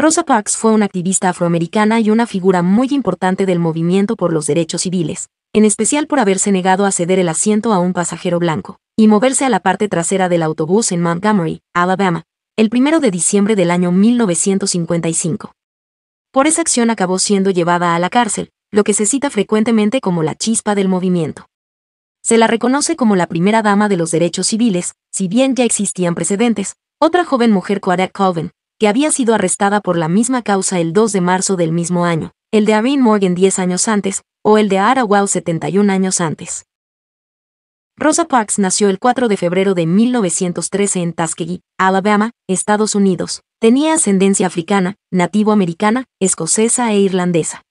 Rosa Parks fue una activista afroamericana y una figura muy importante del movimiento por los derechos civiles, en especial por haberse negado a ceder el asiento a un pasajero blanco, y moverse a la parte trasera del autobús en Montgomery, Alabama, el 1 de diciembre del año 1955. Por esa acción acabó siendo llevada a la cárcel, lo que se cita frecuentemente como la chispa del movimiento. Se la reconoce como la primera dama de los derechos civiles, si bien ya existían precedentes. Otra joven mujer, Claudette Colvin, que había sido arrestada por la misma causa el 2 de marzo del mismo año, el de Irene Morgan 10 años antes, o el de Arawau 71 años antes. Rosa Parks nació el 4 de febrero de 1913 en Tuskegee, Alabama, Estados Unidos. Tenía ascendencia africana, nativo-americana, escocesa e irlandesa.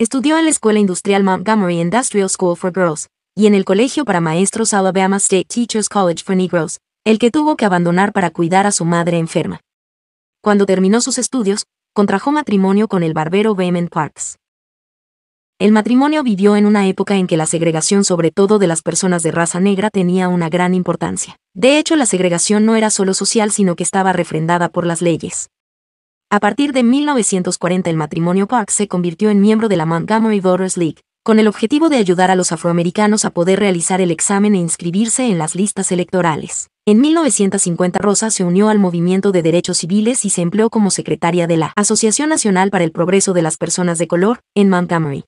Estudió en la Escuela Industrial Montgomery Industrial School for Girls y en el Colegio para Maestros Alabama State Teachers College for Negroes, el que tuvo que abandonar para cuidar a su madre enferma. Cuando terminó sus estudios, contrajo matrimonio con el barbero Raymond Parks. El matrimonio vivió en una época en que la segregación sobre todo de las personas de raza negra tenía una gran importancia. De hecho, la segregación no era solo social, sino que estaba refrendada por las leyes. A partir de 1940 el matrimonio Parks se convirtió en miembro de la Montgomery Voters League, con el objetivo de ayudar a los afroamericanos a poder realizar el examen e inscribirse en las listas electorales. En 1950 Rosa se unió al movimiento de derechos civiles y se empleó como secretaria de la Asociación Nacional para el Progreso de las Personas de Color, en Montgomery.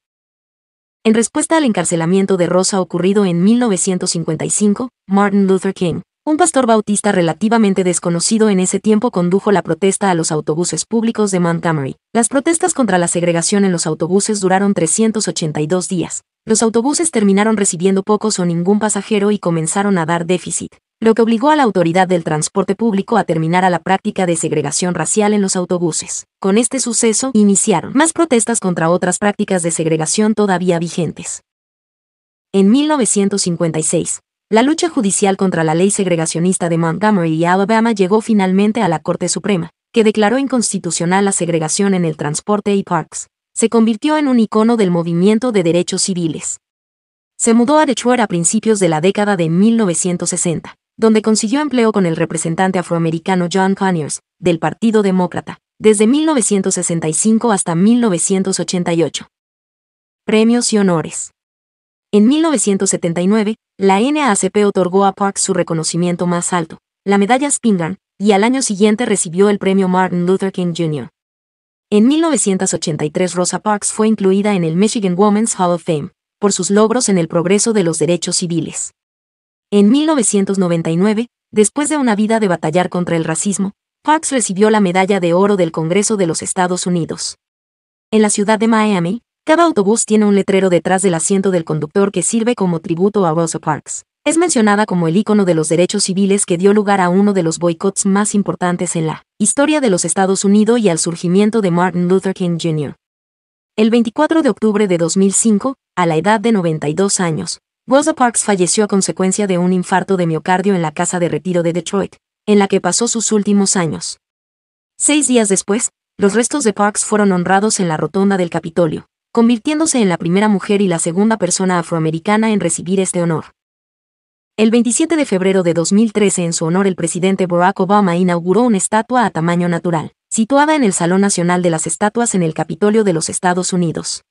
En respuesta al encarcelamiento de Rosa ocurrido en 1955, Martin Luther King, un pastor bautista relativamente desconocido en ese tiempo condujo la protesta a los autobuses públicos de Montgomery. Las protestas contra la segregación en los autobuses duraron 382 días. Los autobuses terminaron recibiendo pocos o ningún pasajero y comenzaron a dar déficit lo que obligó a la autoridad del transporte público a terminar a la práctica de segregación racial en los autobuses. Con este suceso, iniciaron más protestas contra otras prácticas de segregación todavía vigentes. En 1956, la lucha judicial contra la ley segregacionista de Montgomery y Alabama llegó finalmente a la Corte Suprema, que declaró inconstitucional la segregación en el transporte y parks. Se convirtió en un icono del movimiento de derechos civiles. Se mudó a Detroit a principios de la década de 1960 donde consiguió empleo con el representante afroamericano John Conyers, del Partido Demócrata, desde 1965 hasta 1988. Premios y honores. En 1979, la NAACP otorgó a Parks su reconocimiento más alto, la medalla Spingarn, y al año siguiente recibió el premio Martin Luther King Jr. En 1983 Rosa Parks fue incluida en el Michigan Women's Hall of Fame, por sus logros en el progreso de los derechos civiles. En 1999, después de una vida de batallar contra el racismo, Parks recibió la Medalla de Oro del Congreso de los Estados Unidos. En la ciudad de Miami, cada autobús tiene un letrero detrás del asiento del conductor que sirve como tributo a Rosa Parks. Es mencionada como el ícono de los derechos civiles que dio lugar a uno de los boicots más importantes en la historia de los Estados Unidos y al surgimiento de Martin Luther King Jr. El 24 de octubre de 2005, a la edad de 92 años, Rosa Parks falleció a consecuencia de un infarto de miocardio en la casa de retiro de Detroit, en la que pasó sus últimos años. Seis días después, los restos de Parks fueron honrados en la rotonda del Capitolio, convirtiéndose en la primera mujer y la segunda persona afroamericana en recibir este honor. El 27 de febrero de 2013 en su honor el presidente Barack Obama inauguró una estatua a tamaño natural, situada en el Salón Nacional de las Estatuas en el Capitolio de los Estados Unidos.